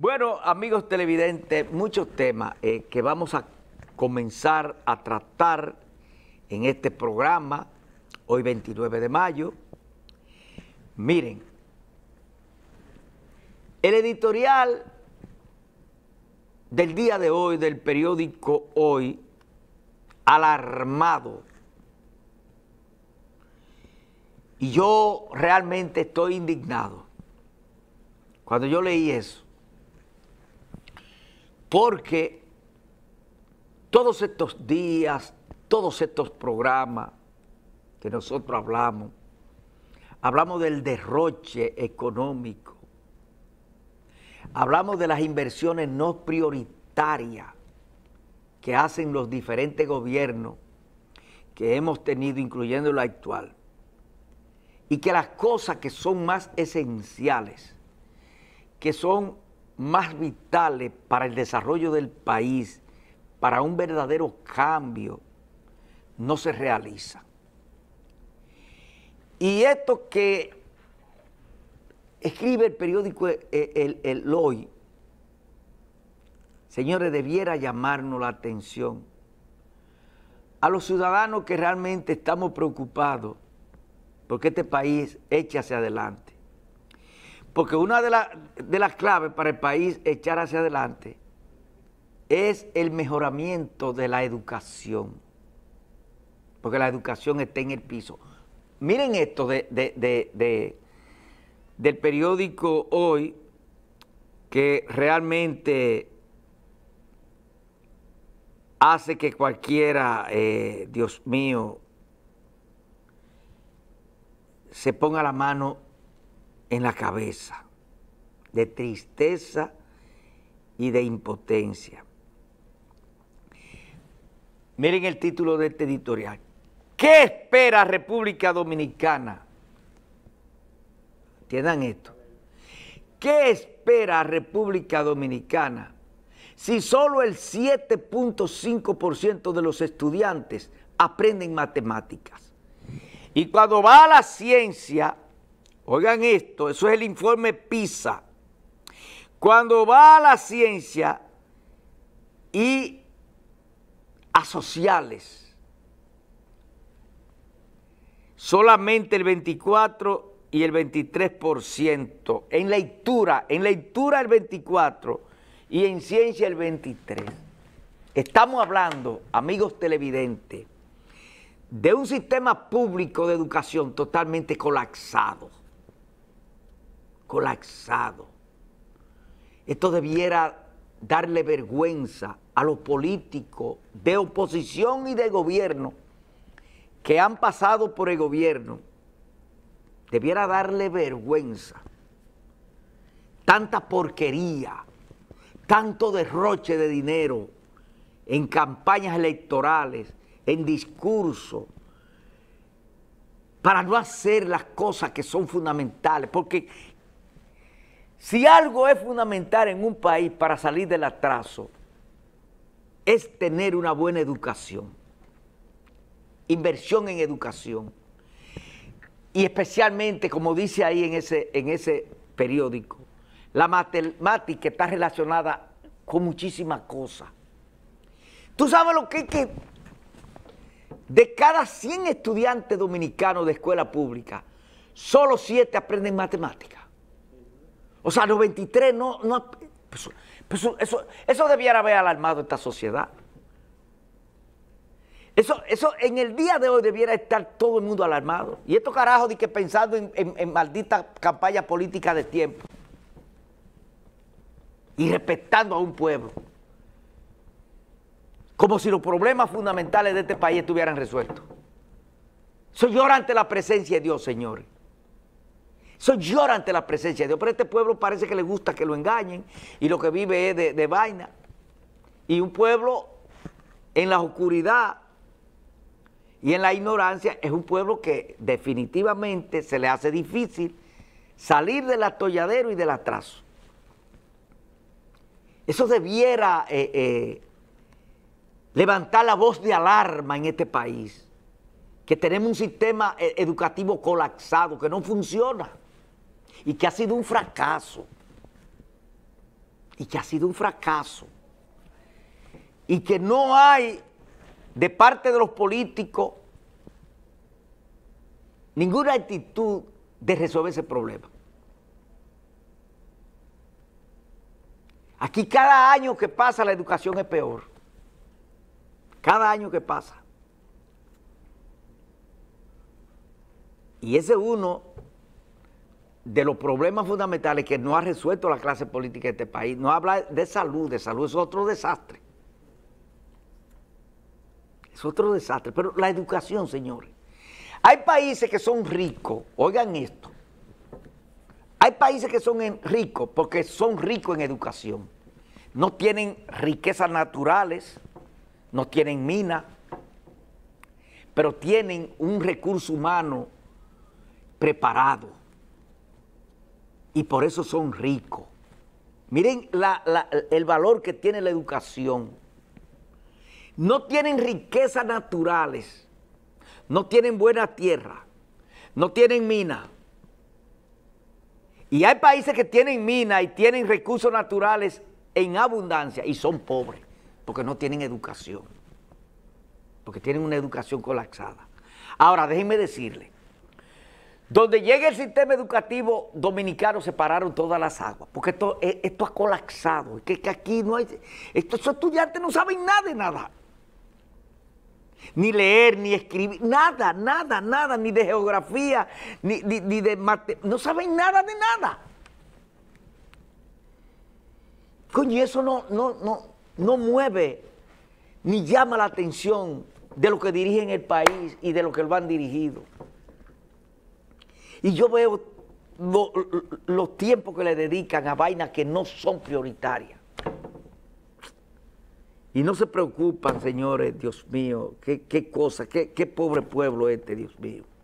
Bueno, amigos televidentes, muchos temas eh, que vamos a comenzar a tratar en este programa, hoy 29 de mayo. Miren, el editorial del día de hoy, del periódico Hoy, alarmado. Y yo realmente estoy indignado. Cuando yo leí eso, porque todos estos días, todos estos programas que nosotros hablamos, hablamos del derroche económico, hablamos de las inversiones no prioritarias que hacen los diferentes gobiernos que hemos tenido, incluyendo el actual, y que las cosas que son más esenciales, que son más vitales para el desarrollo del país, para un verdadero cambio, no se realiza. Y esto que escribe el periódico eh, El, Hoy, señores, debiera llamarnos la atención a los ciudadanos que realmente estamos preocupados porque este país eche hacia adelante. Porque una de, las claves para el país echar hacia adelante es el mejoramiento de la educación. Porque la educación está en el piso. Miren esto del periódico Hoy, que realmente hace que cualquiera, eh, Dios mío, se ponga la mano en la cabeza, de tristeza y de impotencia. Miren el título de este editorial. ¿Qué espera República Dominicana? Entiendan esto. ¿Qué espera República Dominicana si solo el 7.5% de los estudiantes aprenden matemáticas? Y cuando va a la ciencia, Oigan esto, eso es el informe PISA. Cuando va a la ciencia y a sociales, solamente el 24 y el 23%, en lectura, en lectura el 24 y en ciencia el 23. Estamos hablando, amigos televidentes, de un sistema público de educación totalmente colapsado colapsado. Esto debiera darle vergüenza a los políticos de oposición y de gobierno que han pasado por el gobierno. Debiera darle vergüenza. Tanta porquería, tanto derroche de dinero en campañas electorales, en discurso, para no hacer las cosas que son fundamentales, porque si algo es fundamental en un país para salir del atraso, es tener una buena educación, inversión en educación. Y especialmente, como dice ahí en ese, en ese periódico, la matemática está relacionada con muchísimas cosas. Tú sabes lo que es que de cada 100 estudiantes dominicanos de escuela pública, solo 7 aprenden matemáticas. O sea, 93 no... no pues, pues, eso, debiera haber alarmado esta sociedad. Eso, eso en el día de hoy debiera estar todo el mundo alarmado. Y estos carajos de que pensando en, maldita campaña política de tiempo. Y respetando a un pueblo. Como si los problemas fundamentales de este país estuvieran resueltos. Soy llora ante la presencia de Dios, señores. Eso llora ante la presencia de Dios. Pero este pueblo parece que le gusta que lo engañen y lo que vive es de, vaina. Y un pueblo en la oscuridad y en la ignorancia es un pueblo que definitivamente se le hace difícil salir del atolladero y del atraso. Eso debiera eh, eh, levantar la voz de alarma en este país, que tenemos un sistema eh, educativo colapsado, que no funciona y que ha sido un fracaso. Y que ha sido un fracaso. Y que no hay de parte de los políticos ninguna actitud de resolver ese problema. Aquí cada año que pasa la educación es peor. Cada año que pasa. Y ese uno de los problemas fundamentales que no ha resuelto la clase política de este país. No habla de salud, de salud es otro desastre. Es otro desastre. Pero la educación, señores. Hay países que son ricos, oigan esto. Hay países que son ricos porque son ricos en educación. No tienen riquezas naturales, no tienen minas, pero tienen un recurso humano preparado y por eso son ricos. Miren el valor que tiene la educación. No tienen riquezas naturales, no tienen buena tierra, no tienen mina. Y hay países que tienen mina y tienen recursos naturales en abundancia y son pobres porque no tienen educación, porque tienen una educación colapsada. Ahora, déjenme decirles. Donde llegue el sistema educativo dominicano se pararon todas las aguas, porque eh, esto, ha colapsado, que, que aquí no hay... Estos estudiantes no saben nada de nada. Ni leer, ni escribir, nada, nada, nada, ni de geografía, ni, de mate, no saben nada de nada. Coño, eso no, no, no, no mueve ni llama la atención de lo que dirigen el país y de lo que lo han dirigido. Y yo veo los tiempos que le dedican a vainas que no son prioritarias. Y no se preocupan, señores, Dios mío, qué, cosa, qué pobre pueblo este, Dios mío.